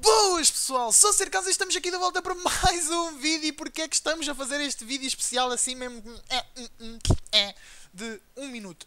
Boas pessoal, sou Cercas e estamos aqui de volta para mais um vídeo e porque é que estamos a fazer este vídeo especial assim mesmo é, é, é, de um minuto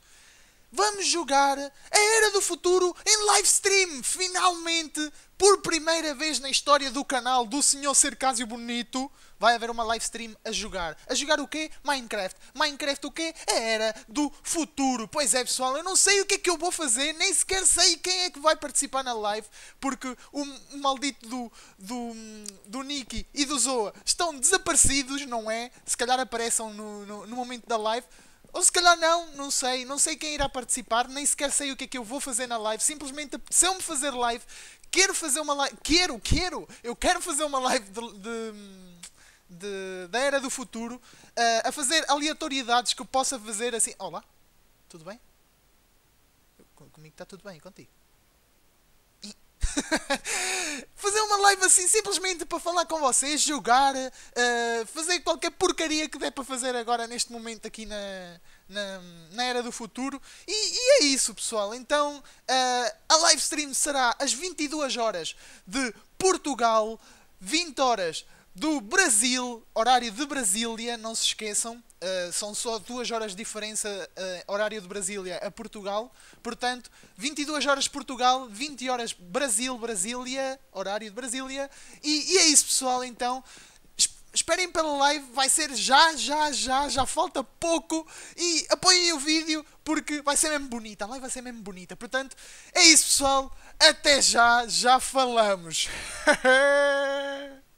vamos jogar a Era do Futuro em live stream, finalmente, por primeira vez na história do canal do Senhor Cercásio Bonito, vai haver uma live stream a jogar. A jogar o quê? Minecraft. Minecraft o quê? A Era do Futuro. Pois é, pessoal, eu não sei o que é que eu vou fazer, nem sequer sei quem é que vai participar na live, porque o maldito do, do, do Nicky e do Zoa estão desaparecidos, não é? Se calhar apareçam no, no, no momento da live. Ou se calhar não, não sei, não sei quem irá participar, nem sequer sei o que é que eu vou fazer na live. Simplesmente apeteceu-me fazer live, quero fazer uma live, quero, quero, eu quero fazer uma live de, de... De, da era do futuro uh, a fazer aleatoriedades que eu possa fazer assim. Olá, tudo bem? Comigo está tudo bem, contigo. fazer uma live assim simplesmente para falar com vocês, jogar, uh, fazer qualquer porcaria que der para fazer agora neste momento aqui na, na, na era do futuro. E, e, é isso, pessoal. Então uh, a live stream será às 22 horas de Portugal, 20 horas do Brasil, horário de Brasília, não se esqueçam, uh, são só duas horas de diferença uh, horário de Brasília a Portugal, portanto, 22 horas Portugal, 20 horas Brasil, Brasília, horário de Brasília, e, e é isso pessoal, então, esperem pela live, vai ser já, já, já, já falta pouco e apoiem o vídeo porque vai ser mesmo bonita, a live vai ser mesmo bonita. Portanto, é isso pessoal, até já, já falamos.